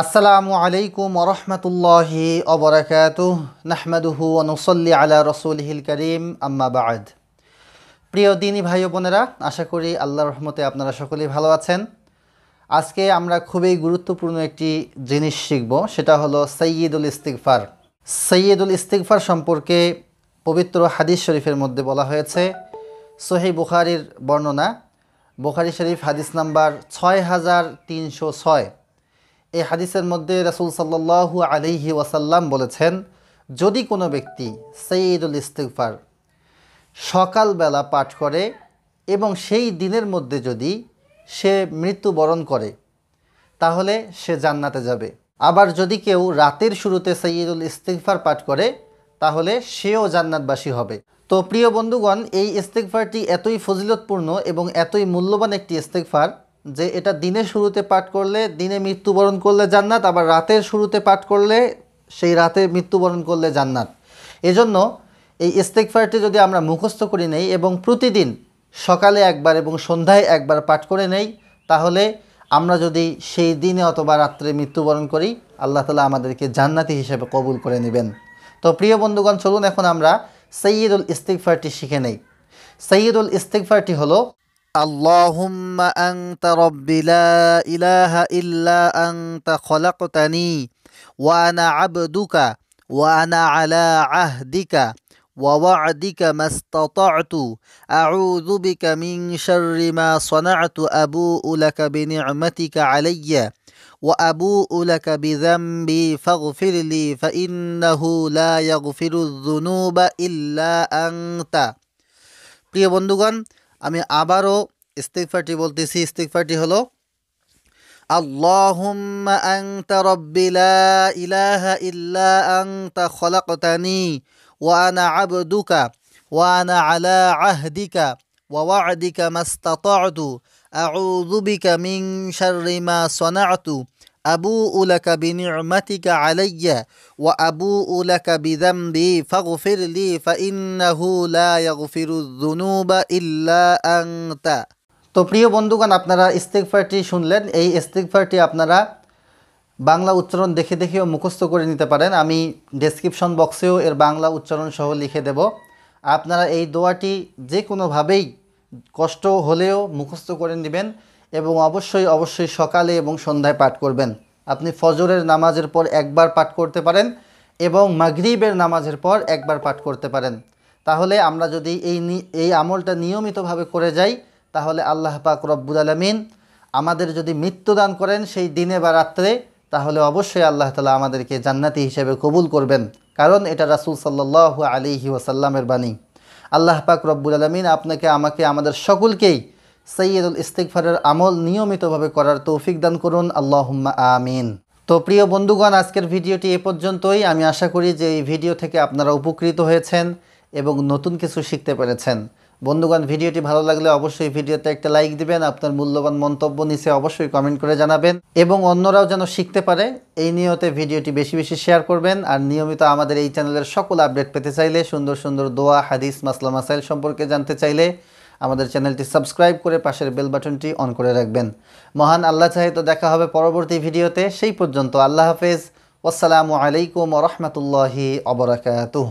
আসসালামু আলাইকুম ওরহমতুল্লাহি অবরাকাত নাহমাদুহু অনুসল্লি আলা হিল করিম আম্মা বাদ প্রিয় দিনী ভাই বোনেরা আশা করি আল্লাহ রহমতে আপনারা সকলেই ভালো আছেন আজকে আমরা খুবই গুরুত্বপূর্ণ একটি জিনিস শিখব সেটা হলো সৈয়দুল ইস্তিকফার সৈয়দুল ইস্তিকফার সম্পর্কে পবিত্র হাদিস শরীফের মধ্যে বলা হয়েছে সোহে বুখারির বর্ণনা বুখারি শরীফ হাদিস নাম্বার ছয় হাজার তিনশো ছয় এই হাদিসের মধ্যে রাসুল সাল্লাহু আলিহি ওয়াসাল্লাম বলেছেন যদি কোনো ব্যক্তি সঈদুল ইস্তিকফার সকালবেলা পাঠ করে এবং সেই দিনের মধ্যে যদি সে মৃত্যুবরণ করে তাহলে সে জান্নাতে যাবে আবার যদি কেউ রাতের শুরুতে সঈদুল ইস্তিকফার পাঠ করে তাহলে সেও জান্নাতবাসী হবে তো প্রিয় বন্ধুগণ এই ইস্তিকফারটি এতই ফজিলতপূর্ণ এবং এতই মূল্যবান একটি ইস্তিকফার যে এটা দিনে শুরুতে পাঠ করলে দিনে মৃত্যুবরণ করলে জান্নাত আবার রাতের শুরুতে পাঠ করলে সেই রাতে মৃত্যুবরণ করলে জান্নাত এজন্য এই ইস্তেকফারটি যদি আমরা মুখস্থ করে নেই এবং প্রতিদিন সকালে একবার এবং সন্ধ্যায় একবার পাঠ করে নেই তাহলে আমরা যদি সেই দিনে অথবা রাত্রে মৃত্যুবরণ করি আল্লাহ তালা আমাদেরকে জান্নাতি হিসেবে কবুল করে নেবেন তো প্রিয় বন্ধুগণ চলুন এখন আমরা সৈয়দুল ইস্তেকফারটি শিখে নেই সৈয়দুল ইস্তেকফারটি হলো اللهم أنت رب لا إله إلا أنت خلقتني وأنا عبدك وأنا على عهدك ووعدك ما استطعت أعوذ بك من شر ما صنعت أبوء لك بنعمتك علي وأبوء لك بذنبي فاغفر لي فإنه لا يغفر الذنوب إلا أنت প্রিয় বন্ধুগণ আমি আবারও ইস্তিকফারটি বলতেছি ইস্তিকফারটি হলো اللهم أنت رب لا إله إلا أنت خلقتني وأنا عبدك وأنا على عهدك ووعدك ما استطعت أعوذ بك من شر ما صنعت আবু উলাকা বিনিয়মাতিকা আলাইয়া ও আবু উলাকা বিদাম্বি ফাগফিরলি ফাইন্নাহু লা ইয়াগফিরুয-যুনুবা ইল্লা তো প্রিয় বন্ধুগণ আপনারা ইস্তিগফারটি শুনলেন এই ইস্তিগফারটি আপনারা বাংলা উচ্চারণ দেখে দেখেও মুখস্থ করে নিতে পারেন আমি ডেসক্রিপশন বক্সেও এর বাংলা উচ্চারণ সহ লিখে দেব আপনারা এই দোয়াটি যে কোনোভাবেই কষ্ট হলেও মুখস্থ করে নেবেন এবং অবশ্যই অবশ্যই সকালে এবং সন্ধ্যায় পাঠ করবেন আপনি ফজরের নামাজের পর একবার পাঠ করতে পারেন এবং মাগরিবের নামাজের পর একবার পাঠ করতে পারেন তাহলে আমরা যদি এই এই আমলটা নিয়মিতভাবে করে যাই তাহলে আল্লাহ পাক রব্বুল আলমিন আমাদের যদি মৃত্যুদান করেন সেই দিনে বা রাত্রে তাহলে অবশ্যই আল্লাহ তালা আমাদেরকে জান্নাতি হিসেবে কবুল করবেন কারণ এটা রাসুল সাল্লাহ আলিহি ওয়াসাল্লামের বাণী আল্লাহ পাক রব্বুল আলমিন আপনাকে আমাকে আমাদের সকলকেই সৈয়দুল ইস্তিকফারের আমল নিয়মিতভাবে করার তৌফিক দান করুন আল্লাহুম্মা আমিন তো প্রিয় বন্ধুগণ আজকের ভিডিওটি এ পর্যন্তই আমি আশা করি যে এই ভিডিও থেকে আপনারা উপকৃত হয়েছেন এবং নতুন কিছু শিখতে পেরেছেন বন্ধুগণ ভিডিওটি ভালো লাগলে অবশ্যই ভিডিওতে একটা লাইক দিবেন আপনার মূল্যবান মন্তব্য নিচে অবশ্যই কমেন্ট করে জানাবেন এবং অন্যরাও যেন শিখতে পারে এই নিয়তে ভিডিওটি বেশি বেশি শেয়ার করবেন আর নিয়মিত আমাদের এই চ্যানেলের সকল আপডেট পেতে চাইলে সুন্দর সুন্দর দোয়া হাদিস মাসলা মাসাইল সম্পর্কে জানতে চাইলে আমাদের চ্যানেলটি সাবস্ক্রাইব করে পাশের বেল বাটনটি অন করে রাখবেন মহান আল্লাহ চাহে তো দেখা হবে পরবর্তী ভিডিওতে সেই পর্যন্ত আল্লাহ হাফেজ আসসালামু আলাইকুম রহমতুল্লাহি অবরাকাতুহ